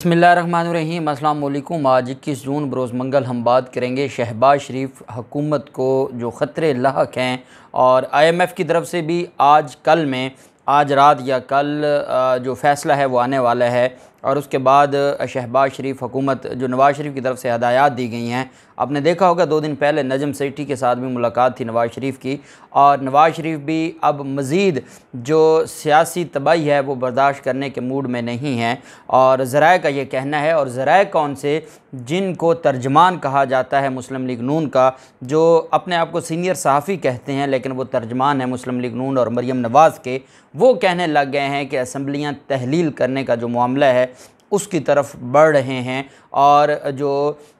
बसमिलीम अल्लाम आज इक्कीस जून बरोज़ मंगल हम बात करेंगे शहबाज शरीफ हकूमत को जो ख़तरे लाक हैं और आई एम एफ़ की तरफ से भी आज कल में आज रात या कल जो फ़ैसला है वो आने वाला है और उसके बाद शहबाज शरीफ हुकूमत जो नवाज़ शरीफ की तरफ से हदायत दी गई हैं आपने देखा होगा दो दिन पहले नजम सेठी के साथ भी मुलाकात थी नवाज़ शरीफ की और नवाज़ शरीफ भी अब मज़ीद जो सियासी तबाही है वो बर्दाश्त करने के मूड में नहीं है और ज़रा का ये कहना है और ज़रा कौन से जिनको तर्जमान कहा जाता है मुस्लिम लीग नून का जो अपने आप को सीनियर सहाफ़ी कहते हैं लेकिन वो तर्जमान है मुस्लिम लीग नून और मरीम नवाज़ के वो कहने लग गए हैं कि असम्बलियाँ तहलील करने का जो मामला है उसकी तरफ बढ़ रहे हैं और जो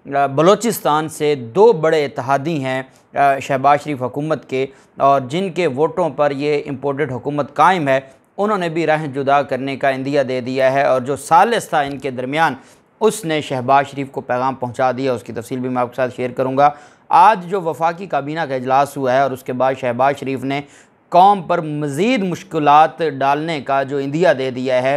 बलूचिस्तान से दो बड़े इतिहादी हैं शहबाज शरीफ हुकूमत के और जिनके वोटों पर ये इम्पोर्टेड हुकूमत कायम है उन्होंने भी राह जुदा करने का इंदिया दे दिया है और जो सालिस था इनके दरमियान उसने शहबाज शरीफ को पैगाम पहुंचा दिया उसकी तफसील भी मैं आपके साथ शेयर करूंगा आज जो वफाकी काबीना का अजलास हुआ है और उसके बाद शहबाज शरीफ ने कौम पर मज़ीद मुश्किल डालने का जो इंदिया दे दिया है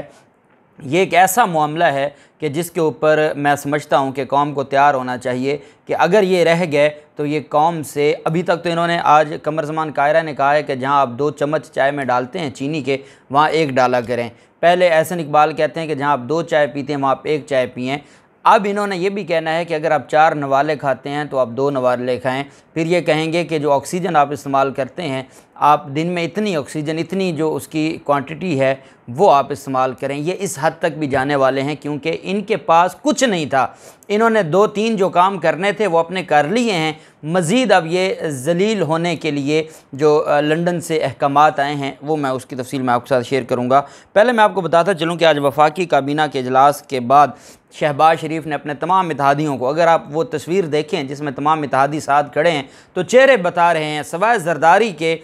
ये एक ऐसा मामला है कि जिसके ऊपर मैं समझता हूँ कि कौम को तैयार होना चाहिए कि अगर ये रह गए तो ये कौम से अभी तक तो इन्होंने आज कमर जमान कायरा ने कहा है कि जहाँ आप दो चम्मच चाय में डालते हैं चीनी के वहाँ एक डाला करें पहले एहसन इकबाल कहते हैं कि जहाँ आप दो चाय पीते हैं वहाँ आप एक चाय पिएँ अब इन्होंने ये भी कहना है कि अगर आप चार नवाले खाते हैं तो आप दो नवाले खाएं फिर ये कहेंगे कि जो ऑक्सीजन आप इस्तेमाल करते हैं आप दिन में इतनी ऑक्सीजन इतनी जो उसकी क्वांटिटी है वो आप इस्तेमाल करें ये इस हद तक भी जाने वाले हैं क्योंकि इनके पास कुछ नहीं था इन्होंने दो तीन जो काम करने थे वो अपने कर लिए हैं मज़ीद अब ये जलील होने के लिए जो लंदन से अहकाम आए हैं वो मैं उसकी तफसील में आपके साथ शेयर करूँगा पहले मैं आपको बताता चलूँ कि आज वफाकी काबीना के अजलास के बाद शहबाज शरीफ ने अपने तमाम इतिहादियों को अगर आप वो तस्वीर देखें जिसमें तमाम इतिहादी साथ खड़े हैं तो चेहरे बता रहे हैं सवाए जरदारी के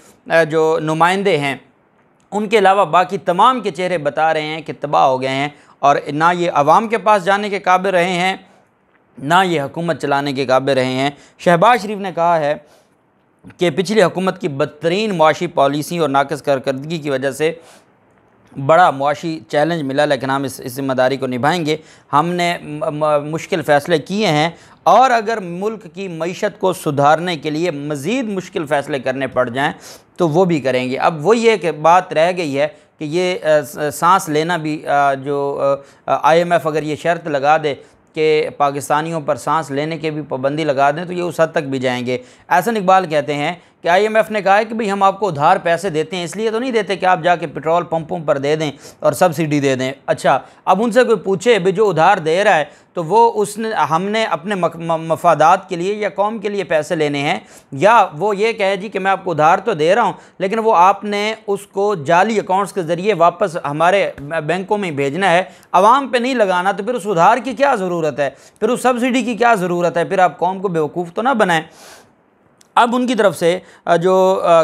जो नुमाइंदे हैं उनके अलावा बाकी तमाम के चेहरे बता रहे हैं कि तबाह हो गए हैं और ना ये आवाम के पास जाने के काबिल रहे हैं ना ये हुकूमत चलाने के काबिल रहे हैं शहबाज शरीफ ने कहा है कि पिछली हुकूमत की बदतरीन मुआशी पॉलिसी और नाकस कारकर्दगी की वजह से बड़ा मुआशी चैलेंज मिला लेकिन हम इस जिम्मेदारी को निभाएंगे हमने मुश्किल फ़ैसले किए हैं और अगर मुल्क की मीशत को सुधारने के लिए मज़ीद मुश्किल फ़ैसले करने पड़ जाएँ तो वो भी करेंगे अब वही एक बात रह गई है कि ये सांस लेना भी जो आईएमएफ अगर ये शर्त लगा दे के पाकिस्तानियों पर सांस लेने के भी पाबंदी लगा दें तो ये उस हद तक भी जाएंगे एहसन इकबाल कहते हैं कि आईएमएफ e ने कहा है कि भाई हम आपको उधार पैसे देते हैं इसलिए तो नहीं देते कि आप जाके पेट्रोल पंपों पर दे दें और सब्सिडी दे दें अच्छा अब उनसे कोई पूछे भी जो उधार दे रहा है तो वो उसने हमने अपने मफादात के लिए या कौम के लिए पैसे लेने हैं या वो ये कहे जी कि मैं आपको उधार तो दे रहा हूँ लेकिन वो आपने उसको जाली अकाउंट्स के ज़रिए वापस हमारे बैंकों में भेजना है आवाम पर नहीं लगाना तो फिर उस उधार की क्या ज़रूरत है फिर उस सब्सिडी की क्या ज़रूरत है फिर आप कौम को बेवकूफ़ तो ना बनाएं अब उनकी तरफ से जो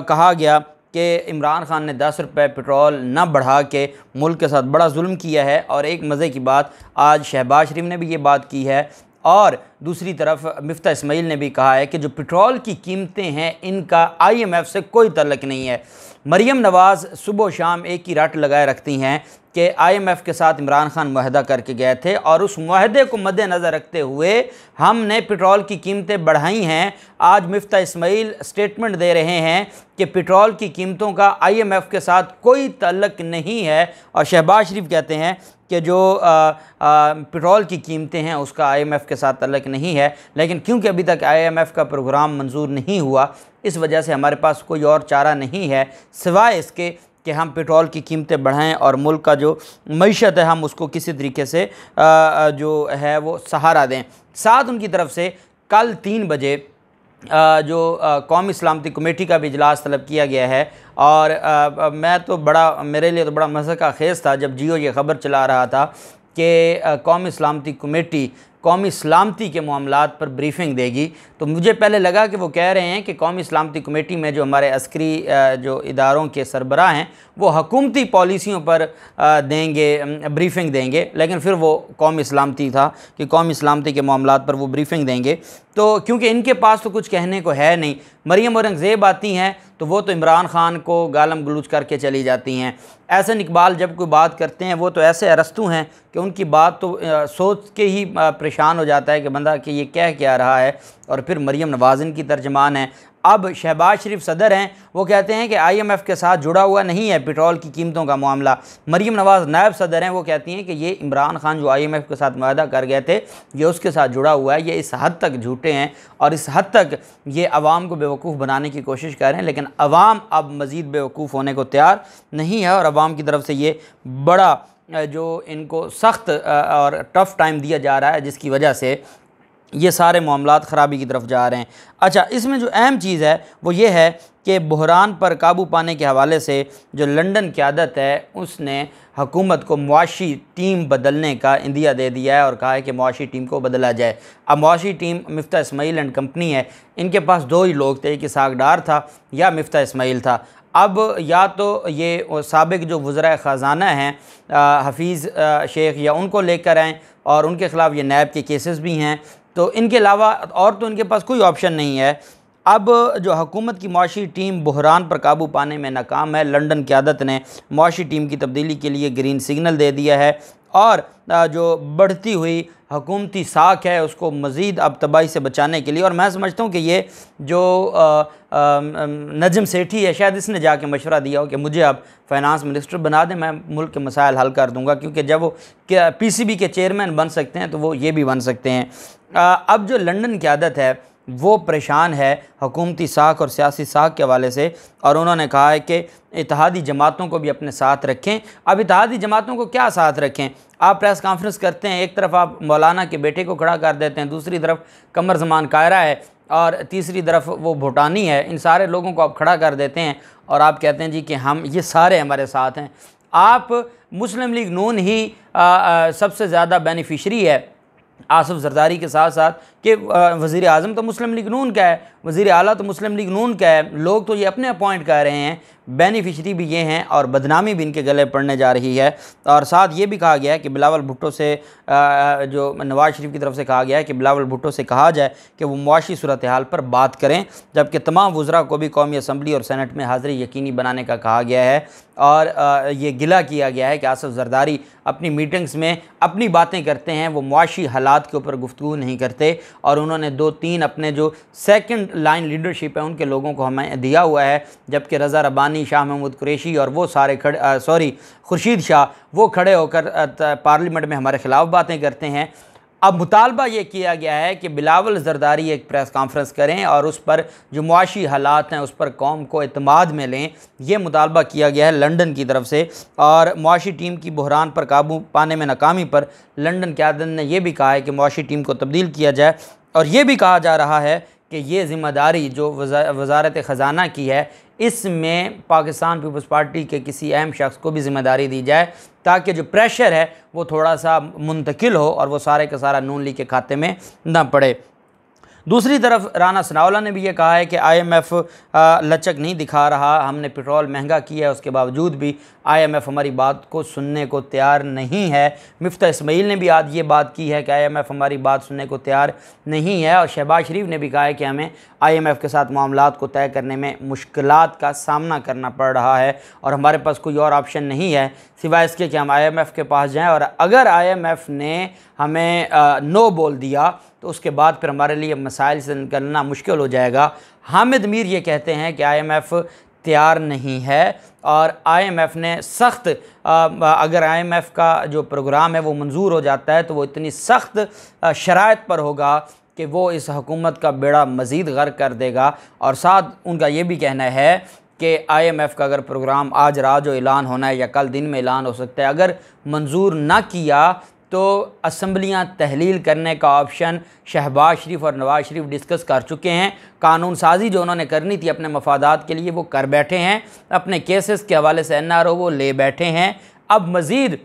कहा गया कि इमरान ख़ान ने दस रुपये पेट्रोल न बढ़ा के मुल्क के साथ बड़ा जुल्म किया है और एक मज़े की बात आज शहबाज शरीफ ने भी ये बात की है और दूसरी तरफ मफ्ता इसमाइल ने भी कहा है कि जो पेट्रोल की कीमतें हैं इनका आईएमएफ से कोई तलक नहीं है मरीम नवाज़ सुबह शाम एक ही रट लगाए रखती हैं कि आईएमएफ के साथ इमरान खान माहदा करके गए थे और उस माहदे को मद्दनज़र रखते हुए हमने पेट्रोल की कीमतें बढ़ाई हैं आज मफ्ता इसमाइल स्टेटमेंट दे रहे हैं कि पेट्रोल की कीमतों का आईएमएफ के साथ कोई तल्लक नहीं है और शहबाज शरीफ कहते हैं कि जो पेट्रोल की कीमतें हैं उसका आईएमएफ के साथ तलक नहीं है लेकिन क्योंकि अभी तक आईएमएफ का प्रोग्राम मंजूर नहीं हुआ इस वजह से हमारे पास कोई और चारा नहीं है सिवाय इसके कि हम पेट्रोल की कीमतें बढ़ाएं और मुल्क का जो मीशत है हम उसको किसी तरीके से जो है वो सहारा दें साथ उनकी तरफ से कल तीन बजे जो कौम इस्लामती कमेटी का भी इजलास तलब किया गया है और मैं तो बड़ा मेरे लिए तो बड़ा मजह का खेज़ था जब जियो ये ख़बर चला रहा था कि कौम इस्लामती कमेटी कौमी सलामती के मामला पर ब्रीफिंग देगी तो मुझे पहले लगा कि वो कह रहे हैं कि कौमी सलामती कमेटी में जो हमारे अस्करी जो इदारों के सरबरा हैं वो हकूमती पॉलिसियों पर देंगे ब्रीफिंग देंगे लेकिन फिर वो कौम सलामती था कि कौम सलामती के मामला पर वो ब्रीफिंग देंगे तो क्योंकि इनके पास तो कुछ कहने को है नहीं मरीम औरंगज़ेब आती हैं तो वो तो इमरान ख़ान को गालम गलूच करके चली जाती हैं ऐसे इकबाल जब कोई बात करते हैं वो तो ऐसे अरस्तु हैं कि उनकी बात तो सोच के ही परेशान हो जाता है कि बंदा कि ये कह क्या रहा है और फिर मरीम नवाजन की तर्जमान है अब शहबाज शरीफ सदर हैं वो कहते हैं कि आईएमएफ के साथ जुड़ा हुआ नहीं है पेट्रोल की कीमतों का मामला मरीम नवाज नायब सदर हैं वो कहती हैं कि ये इमरान खान जो आईएमएफ के साथ वादा कर गए थे ये उसके साथ जुड़ा हुआ है ये इस हद तक झूठे हैं और इस हद तक ये आवाम को बेवकूफ़ बनाने की कोशिश कर रहे हैं लेकिन आवाम अब मज़ीद बेवकूफ़ होने को तैयार नहीं है और आवाम की तरफ से ये बड़ा जो इनको सख्त और टफ़ टाइम दिया जा रहा है जिसकी वजह से ये सारे मामला ख़राबी की तरफ जा रहे हैं अच्छा इसमें जो अहम चीज़ है वो ये है कि बहरान पर काबू पाने के हवाले से जो लंदन क्यादत है उसने हकूमत को मुआशी टीम बदलने का इंदिया दे दिया है और कहा है कि मुआशी टीम को बदला जाए अब मुआशी team Miftah Ismail and company है इनके पास दो ही लोग थे कि सागडार था या मफ्ता इसमाइल था अब या तो ये सबक जो वज्रा ख़जाना हैं हफीज़ शेख या उनको लेकर आएँ और उनके ख़िलाफ़ ये नैब के केसेस भी हैं तो इनके अलावा और तो इनके पास कोई ऑप्शन नहीं है अब जो हकूमत की मुशी टीम बहरान पर काबू पाने में नाकाम है लंदन क्यादत ने मुशी टीम की तब्दीली के लिए ग्रीन सिग्नल दे दिया है और जो बढ़ती हुई हकूमती साख है उसको मज़ीद अब तबाही से बचाने के लिए और मैं समझता हूँ कि ये जो नजम सेठी है शायद इसने जाके मशवरा दिया हो कि मुझे अब फाइनेंस मिनिस्टर बना दें मैं मुल्क के मसाइल हल कर दूँगा क्योंकि जब वो पीसीबी के चेयरमैन बन सकते हैं तो वो ये भी बन सकते हैं अब जो लंदन की आदत है वो परेशान है हकूमती साख और सियासी साख के हवाले से और उन्होंने कहा है कि इतिहादी जमातों को भी अपने साथ रखें अब इतिहादी जमातों को क्या साथ रखें आप प्रेस कॉन्फ्रेंस करते हैं एक तरफ आप मौलाना के बेटे को खड़ा कर देते हैं दूसरी तरफ कमर जमान कायरा है और तीसरी तरफ वो भूटानी है इन सारे लोगों को आप खड़ा कर देते हैं और आप कहते हैं जी कि हम ये सारे हमारे साथ हैं आप मुस्लिम लीग नून ही आ, आ, सबसे ज़्यादा बेनिफिशरी है आसफ़ जरदारी के साथ साथ कि वज़ी अजम तो मुस्लिम लीग नून का है वज़ी अली तो मुस्लिम लीग नून का है लोग तो ये अपने अपॉइंट कर रहे हैं बेनिफिशरी भी ये हैं और बदनामी भी इनके गले पड़ने जा रही है और साथ ये भी कहा गया है कि बिलावल भुट्टो से जो नवाज़ शरीफ की तरफ से कहा गया है कि बिलावल भुट्टो से कहा जाए कि वो मुआशी सूरत हाल पर बात करें जबकि तमाम वज़रा को भी कौमी असम्बली और सैनट में हाज़िरी यकीनी बनाने का कहा गया है और ये गिला किया गया है कि आसफ़ जरदारी अपनी मीटिंग्स में अपनी बातें करते हैं वो मुआशी हालात के ऊपर गुफ्तु नहीं करते और उन्होंने दो तीन अपने जो सेकंड लाइन लीडरशिप है उनके लोगों को हमें दिया हुआ है जबकि रज़ा रबानी शाह महमूद कुरेशी और वो सारे खड़े सॉरी खुर्शीद शाह वो खड़े होकर पार्लियामेंट में हमारे ख़िलाफ़ बातें करते हैं अब मुतालबा ये किया गया है कि बिलावल जरदारी एक प्रेस कॉन्फ्रेंस करें और उस पर जो मुआशी हालात हैं उस पर कौम को अतमाद में लें यह मुतालबा किया गया है लंडन की तरफ से और मुआशी टीम की बहरान पर काबू पाने में नाकामी पर लंडन क्यादन ने यह भी कहा है कि मुआशी टीम को तब्दील किया जाए और ये भी कहा जा रहा है कि ये ज़िम्मेदारी जो वजारत ख़जाना की है इसमें पाकिस्तान पीपल्स पार्टी के किसी अहम शख्स को भी जिम्मेदारी दी जाए ताकि जो प्रेशर है वो थोड़ा सा मुंतकिल हो और वो सारे का सारा नून लीग के खाते में ना पड़े दूसरी तरफ राना सनावला ने भी ये कहा है कि आईएमएफ लचक नहीं दिखा रहा हमने पेट्रोल महंगा किया है उसके बावजूद भी आईएमएफ हमारी बात को सुनने को तैयार नहीं है मिफ्ता इसमाइल ने भी आज ये बात की है कि आईएमएफ हमारी बात सुनने को तैयार नहीं है और शहबाज शरीफ ने भी कहा है कि हमें आईएमएफ के साथ मामला को तय करने में मुश्किल का सामना करना पड़ रहा है और हमारे पास कोई और ऑप्शन नहीं है सिवाय इसके कि हम आईएमएफ के पास जाएं और अगर आईएमएफ ने हमें आ, नो बोल दिया तो उसके बाद फिर हमारे लिए मसाइल से निकलना मुश्किल हो जाएगा हामिद मीर ये कहते हैं कि आई तैयार नहीं है और आईएमएफ ने सख्त अगर आईएमएफ का जो प्रोग्राम है वो मंजूर हो जाता है तो वो इतनी सख्त शरात पर होगा कि वो इस हुकूमत का बेड़ा मज़ीद गर्क कर देगा और साथ उनका ये भी कहना है कि आईएमएफ का अगर प्रोग्राम आज रात जो ऐलान होना है या कल दिन में ऐलान हो सकता है अगर मंजूर ना किया तो असम्बलियाँ तहलील करने का ऑप्शन शहबाज शरीफ और नवाज शरीफ डिस्कस कर चुके हैं कानून साजी जो उन्होंने करनी थी अपने मफादात के लिए वो कर बैठे हैं अपने केसेस के हवाले से एन आर ओ वो ले बैठे हैं अब मज़ीद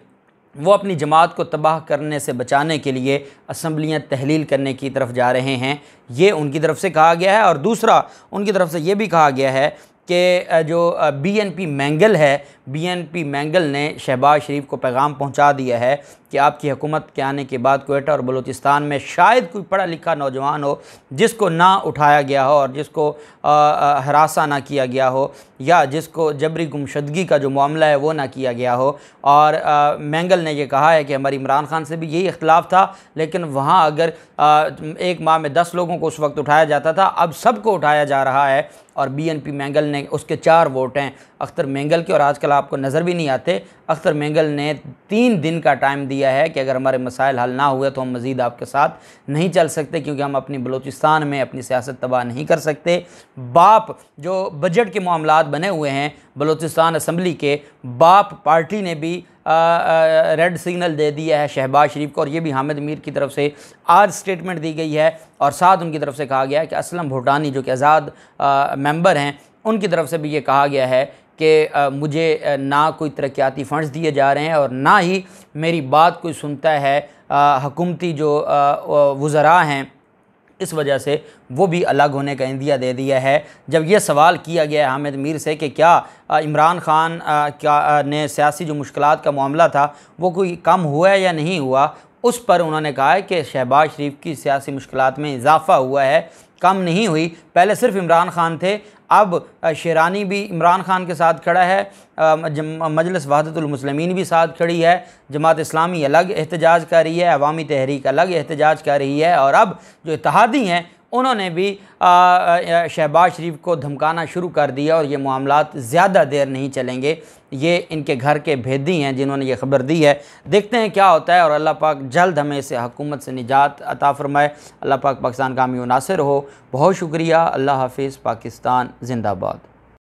वो अपनी जमात को तबाह करने से बचाने के लिए असम्बलियाँ तहलील करने की तरफ जा रहे हैं ये उनकी तरफ से कहा गया है और दूसरा उनकी तरफ से ये भी कहा गया है कि जो बीएनपी मैंगल है बीएनपी मैंगल ने शहबाज शरीफ को पैगाम पहुंचा दिया है कि आपकी हुकूमत के आने के बाद कोयटा और बलूचिस्तान में शायद कोई पढ़ा लिखा नौजवान हो जिसको ना उठाया गया हो और जिसको हरासा ना किया गया हो या जिसको जबरी गुमशदगी का जो मामला है वो ना किया गया हो और आ, मैंगल ने यह कहा है कि हमारी इमरान खान से भी यही इख्तलाफ था लेकिन वहाँ अगर आ, एक माह में दस लोगों को उस वक्त उठाया जाता था अब सबको उठाया जा रहा है और बीएनपी मैंगल ने उसके चार वोट हैं अख्तर मैंगल के और आजकल आपको नज़र भी नहीं आते अख्तर मेंगल ने तीन दिन का टाइम दिया है कि अगर हमारे मसाइल हल ना हुए तो हम मज़ीद आपके साथ नहीं चल सकते क्योंकि हम अपनी बलूचिस्तान में अपनी सियासत तबाह नहीं कर सकते बाप जो बजट के मामला बने हुए हैं बलूचिस्तान असम्बली के बाप पार्टी ने भी आ, आ, रेड सिग्नल दे दिया है शहबाज शरीफ को और ये भी हामिद मीर की तरफ से आज स्टेटमेंट दी गई है और साथ उनकी तरफ से कहा गया है कि असलम भूटानी जो कि आज़ाद मेंबर हैं उनकी तरफ से भी ये कहा गया है कि मुझे ना कोई तरक्याती फ़ंड्स दिए जा रहे हैं और ना ही मेरी बात कोई सुनता है हकूमती जो वज़रा हैं इस वजह से वो भी अलग होने का इंदिया दे दिया है जब ये सवाल किया गया है हामिद मीर से कि क्या इमरान खान क्या ने सियासी जो मुश्किल का मामला था वो कोई कम हुआ है या नहीं हुआ उस पर उन्होंने कहा है कि शहबाज शरीफ की सियासी मुश्किल में इजाफ़ा हुआ है कम नहीं हुई पहले सिर्फ इमरान खान थे अब शेरानी भी इमरान खान के साथ खड़ा है मजलस वहादतमसलमिन भी साथ खड़ी है जमात इस्लामी अलग एहतजाज कर रही है अवामी तहरीक अलग एहतजाज कर रही है और अब जो इतिहादी हैं उन्होंने भी शहबाज शरीफ को धमकाना शुरू कर दिया और ये मामला ज़्यादा देर नहीं चलेंगे ये इनके घर के भेदी हैं जिन्होंने ये खबर दी है देखते हैं क्या होता है और अल्लाह पाक जल्द हमें इसे हकूमत से निजात अता फरमाए अल्लाह पाक पाकिस्तान का मुनासर हो बहुत शुक्रिया अल्लाह हाफिज़ पाकिस्तान जिंदाबाद